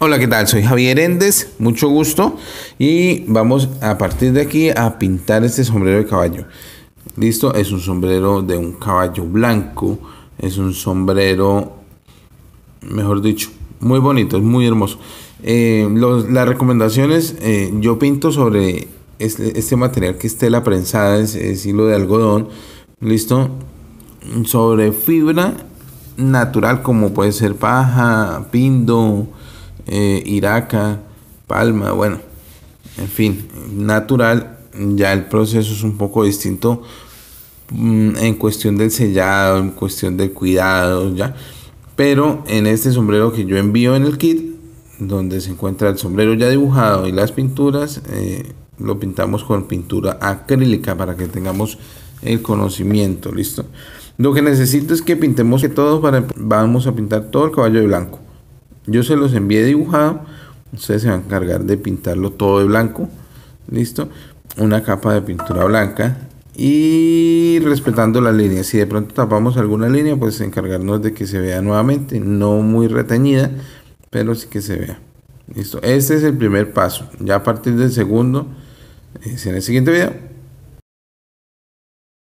Hola, ¿qué tal? Soy Javier Endes, mucho gusto. Y vamos a partir de aquí a pintar este sombrero de caballo. Listo, es un sombrero de un caballo blanco. Es un sombrero, mejor dicho, muy bonito, es muy hermoso. Eh, las recomendaciones, eh, yo pinto sobre este, este, material que esté la prensada, es hilo de algodón. Listo, sobre fibra natural como puede ser paja, pindo eh, Iraca, Palma, bueno, en fin, natural, ya el proceso es un poco distinto mm, en cuestión del sellado, en cuestión del cuidado, ya. Pero en este sombrero que yo envío en el kit, donde se encuentra el sombrero ya dibujado y las pinturas, eh, lo pintamos con pintura acrílica para que tengamos el conocimiento, listo. Lo que necesito es que pintemos que todo para vamos a pintar todo el caballo de blanco. Yo se los envié dibujado. Ustedes se van a encargar de pintarlo todo de blanco. Listo. Una capa de pintura blanca. Y respetando las líneas. Si de pronto tapamos alguna línea, pues encargarnos de que se vea nuevamente. No muy reteñida, pero sí que se vea. Listo. Este es el primer paso. Ya a partir del segundo, es eh, en el siguiente video.